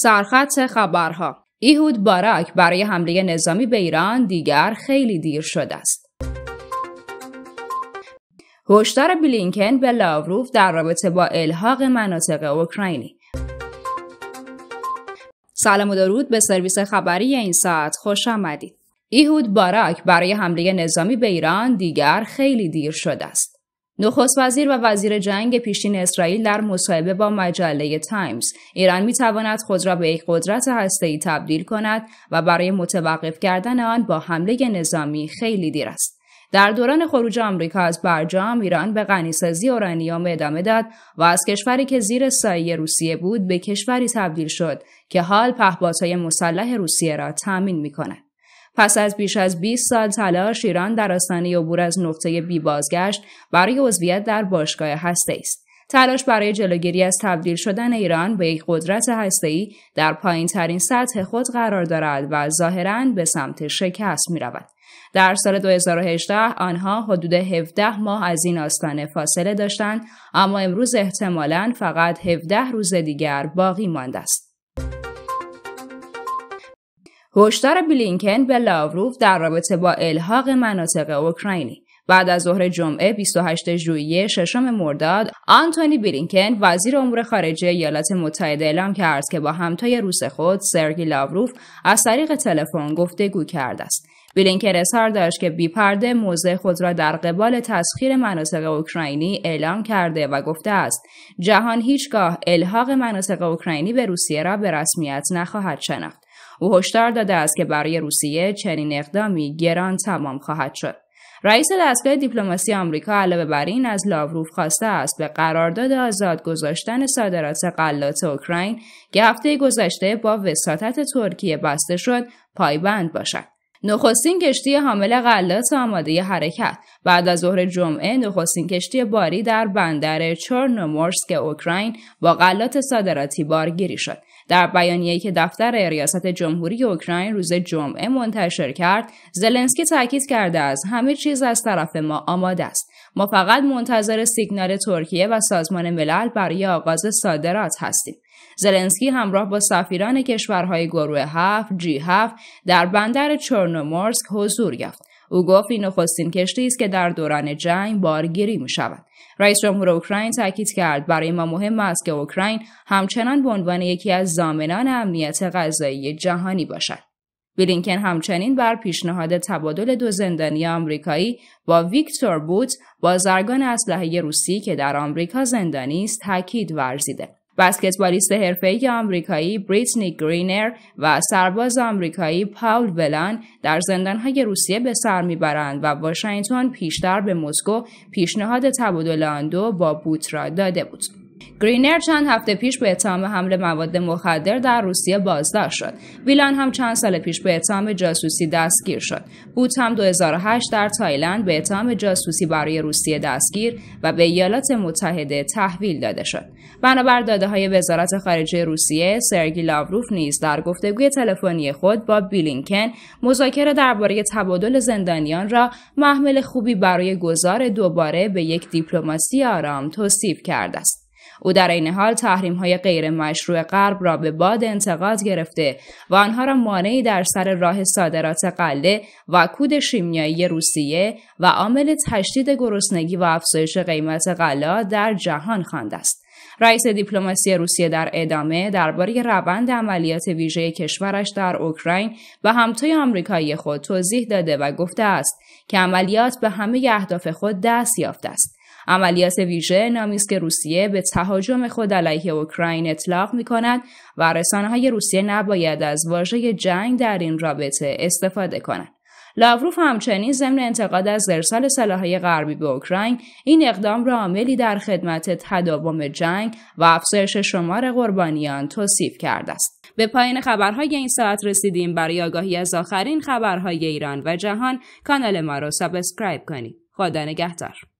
سرخط خبرها ایهود باراک برای حمله نظامی به ایران دیگر خیلی دیر شده است. هشدار بلینکن به لاوروف در رابطه با الحاق مناطق اوکراینی سلام و درود به سرویس خبری این ساعت خوش آمدید. ایهود باراک برای حمله نظامی به ایران دیگر خیلی دیر شده است. نخست وزیر و وزیر جنگ پیشین اسرائیل در مصاحبه با مجله تایمز ایران می تواند خود را به یک قدرت ای تبدیل کند و برای متوقف کردن آن با حمله نظامی خیلی دیر است. در دوران خروج آمریکا از برجام ایران به غنیسازی اورانیوم ادامه داد و از کشوری که زیر سایه روسیه بود به کشوری تبدیل شد که حال پهپادهای مسلح روسیه را می کند. پس از بیش از 20 سال تلاش ایران در آستانه عبور از نقطه بی بازگشت برای عضویت در باشگاه هسته است. تلاش برای جلوگیری از تبدیل شدن ایران به یک قدرت هسته‌ای در پایین ترین سطح خود قرار دارد و ظاهرا به سمت شکست می رود. در سال 2018 آنها حدود 17 ماه از این آستانه فاصله داشتند اما امروز احتمالاً فقط 17 روز دیگر باقی مانده است. هشدار بلینکن به لاوروف در رابطه با الحاق مناطق اوکراینی بعد از ظهر جمعه 28 ژوئیه ششم مرداد آنتونی بلینکن وزیر امور خارجه ایالات متحده اعلام کرد که با همتای روس خود سرگی لاوروف از طریق تلفن گفتگو کرده است بلینکن اظهار داشت که بیپرده موضع خود را در قبال تسخیر مناطق اوکراینی اعلام کرده و گفته است جهان هیچگاه الحاق مناطق اوکراینی به روسیه را به رسمیت نخواهد شناخت او هشدار داده است که برای روسیه چنین اقدامی گران تمام خواهد شد رئیس دستگاه دیپلماسی آمریکا علاوه بر این از لاوروف خواسته است به قرارداد آزاد گذاشتن صادرات غلات اوکراین که هفته گذشته با وساطت ترکیه بسته شد پایبند باشد نخستین کشتی حامل غلات آماده حرکت بعد از ظهر جمعه نخستین کشتی باری در بندر چرنومورسک اوکراین با غلات صادراتی بارگیری شد در بیانیه‌ای که دفتر ریاست جمهوری اوکراین روز جمعه منتشر کرد زلنسکی تاکید کرده است همه چیز از طرف ما آماده است ما فقط منتظر سیگنال ترکیه و سازمان ملل برای آغاز صادرات هستیم زلنسکی همراه با سفیران کشورهای گروه هفت، جی 7 در بندر چرنومورسک حضور یافت او گفت این نخستین کشتی است که در دوران جنگ بارگیری می شود. رئیس جمهور اوکراین تاکید کرد برای ما مهم است که اوکراین همچنان به عنوان یکی از زامنان امنیت غذایی جهانی باشد. بلینکن همچنین بر پیشنهاد تبادل دو زندانی آمریکایی با ویکتور بوت بازرگان اسلحه روسی که در آمریکا زندانی است تاکید ورزیده بسکتبالیست حرفه‌ای آمریکایی بریتنی گرینر و سرباز آمریکایی پاول ولان در زندان‌های روسیه به سر میبرند و واشنگتن پیشتر به مسکو پیشنهاد تبادل آن دو با بوت را داده بود. گرینر چند هفته پیش به اتهام حمل مواد مخدر در روسیه بازداشت شد. ویلان هم چند سال پیش به اتهام جاسوسی دستگیر شد. بوت هم 2008 در تایلند به اتهام جاسوسی برای روسیه دستگیر و به ایالات متحده تحویل داده شد. بنابر داده های وزارت خارجه روسیه، سرگی لاوروف نیز در گفتگوی تلفنی خود با بیلینکن مذاکره درباره تبادل زندانیان را محمل خوبی برای گذار دوباره به یک دیپلماسی آرام توصیف کرده است. او در این حال تحریم های غیر مشروع غرب را به باد انتقاد گرفته و آنها را مانعی در سر راه صادرات قله و کود شیمیایی روسیه و عامل تشدید گرسنگی و افزایش قیمت غلا در جهان خوانده است. رئیس دیپلماسی روسیه در ادامه درباره روند عملیات ویژه کشورش در اوکراین و همتای آمریکایی خود توضیح داده و گفته است که عملیات به همه اهداف خود دست یافته است عملیات ویژه نامی است که روسیه به تهاجم خود علیه اوکراین اطلاق می کند و رسانه های روسیه نباید از واژه جنگ در این رابطه استفاده کنند. لاوروف همچنین ضمن انتقاد از ارسال سلاحهای غربی به اوکراین این اقدام را عاملی در خدمت تداوم جنگ و افزایش شمار قربانیان توصیف کرده است به پایان خبرهای این ساعت رسیدیم برای آگاهی از آخرین خبرهای ایران و جهان کانال ما را سابسکرایب کنید خدا نگهدار